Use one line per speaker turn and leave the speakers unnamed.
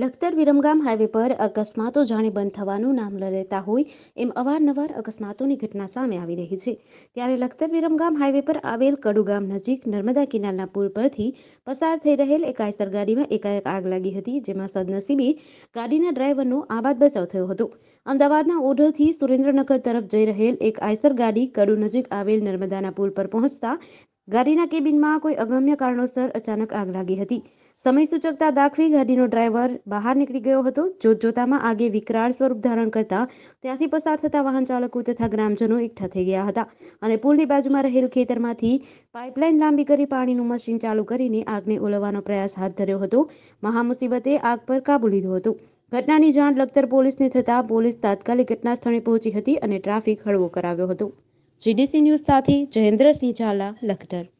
Lakhtar Viramgam highway પર અકસ્માતો જાણે બંધ થવાનું નામ લેતા હોય એમ અવારનવાર અકસ્માતોની ઘટના સામે આવી રહી છે ત્યારે લખતર વિરમગામ હાઈવે પર આવેલ કડુગામ નજીક નર્મદા કિનારના પુલ પરથી પસાર થઈ રહેલ એક આયસર ગાડીમાં એકાએક આગ લાગી હતી જેમાં સદનસીબે ગાડીના ડ્રાઈવરનો આબાદ બચાવ થયો હતો અમદાવાદના ઓઢવથી સુરેન્દ્રનગર તરફ જઈ રહેલ એક આયસર ગાડી કડુ નજીક આવેલ નર્મદાના પુલ પર પહોંચતા ગાડીના કેબિનમાં કોઈ અગમ્ય કારણોસર અચાનક આગ લાગી હતી સમય સૂચકતા દાખવી ગાડીનો ડ્રાઈવર બહાર નીકળી ગયો હતો જોતજોતામાં આગે વિકરાળ સ્વરૂપ ધારણ કરતા ત્યાંથી પસાર થતા વાહન ચાલકો તથા ગ્રામજનો એકઠા થઈ ગયા હતા અને પુલની બાજુમાં રહેલ ખેતરમાંથી પાઇપલાઇન લાંબી કરી પાણીનું મશીન ચાલુ કરીને આગને ઓલવવાનો પ્રયાસ હાથ ધર્યો હતો મહામુસીબતે આગ પર કાબુ લીધો હતો ઘટનાની જાણ લખતર પોલીસને થતાં પોલીસ તાત્કાલિક ઘટના સ્થળે પહોંચી હતી અને ટ્રાફિક હળવો કરાવ્યો હતો જીડીસી ન્યૂઝ સાથે જયેન્દ્રસિંહ ઝાલા લખતર